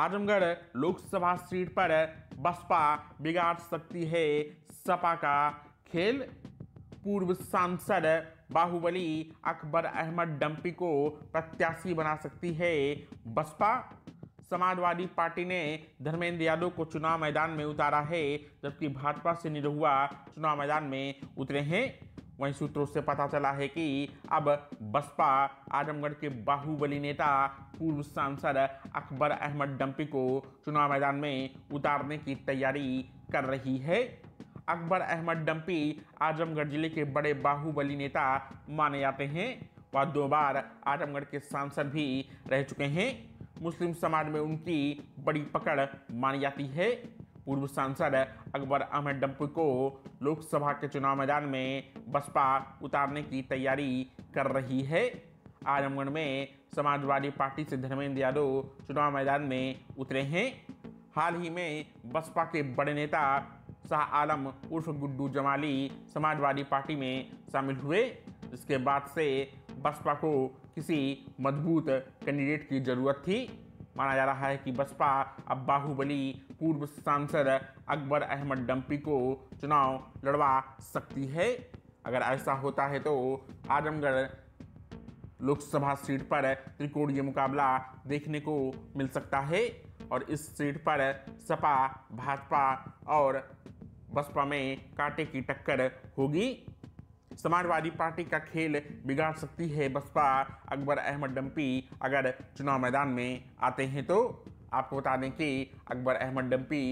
Azamgarh Lok Sabha seat पर बसपा बिगाड़ सकती है सपा का खेल पूर्व सांसद बाहुबली अकबर अहमद डम्पी को प्रत्याशी बना सकती है बसपा समाजवादी पार्टी ने धर्मेंद्र यादव को चुनाव मैदान में उतारा है जबकि भाजपा से निरहुआ चुनाव मैदान में उतरे हैं वहीं सूत्रों से पता चला है कि अब बसपा आजमगढ़ के बाहुबली नेता पूर्व सांसद अकबर अहमद डंपी को चुनाव मैदान में उतारने की तैयारी कर रही है अकबर अहमद डंपी आजमगढ़ जिले के बड़े बाहुबली नेता माने जाते हैं वह दो बार आजमगढ़ के सांसद भी रह चुके हैं मुस्लिम समाज में उनकी बड़ी पकड़ मानी जाती है पूर्व सांसद अकबर अहमद डम्पू को लोकसभा के चुनाव मैदान में बसपा उतारने की तैयारी कर रही है आजमगढ़ में समाजवादी पार्टी से धर्मेंद्र यादव चुनाव मैदान में उतरे हैं हाल ही में बसपा के बड़े नेता शाह आलम उर्फ गुड्डू जमाली समाजवादी पार्टी में शामिल हुए इसके बाद से बसपा को किसी मजबूत कैंडिडेट की ज़रूरत थी माना जा रहा है कि बसपा अब बाहुबली पूर्व सांसद अकबर अहमद डम्पी को चुनाव लड़वा सकती है अगर ऐसा होता है तो आजमगढ़ लोकसभा सीट पर त्रिकोणीय मुकाबला देखने को मिल सकता है और इस सीट पर सपा भाजपा और बसपा में कांटे की टक्कर होगी समाजवादी पार्टी का खेल बिगाड़ सकती है बसपा अकबर अहमद डम्पी अगर चुनाव मैदान में आते हैं तो आपको बता दें कि अकबर अहमद डम्पी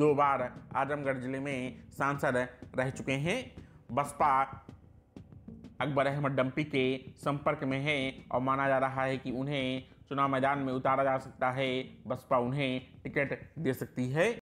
दो बार आजमगढ़ जिले में सांसद रह चुके हैं बसपा अकबर अहमद डम्पी के संपर्क में है और माना जा रहा है कि उन्हें चुनाव मैदान में उतारा जा सकता है बसपा उन्हें टिकट दे सकती है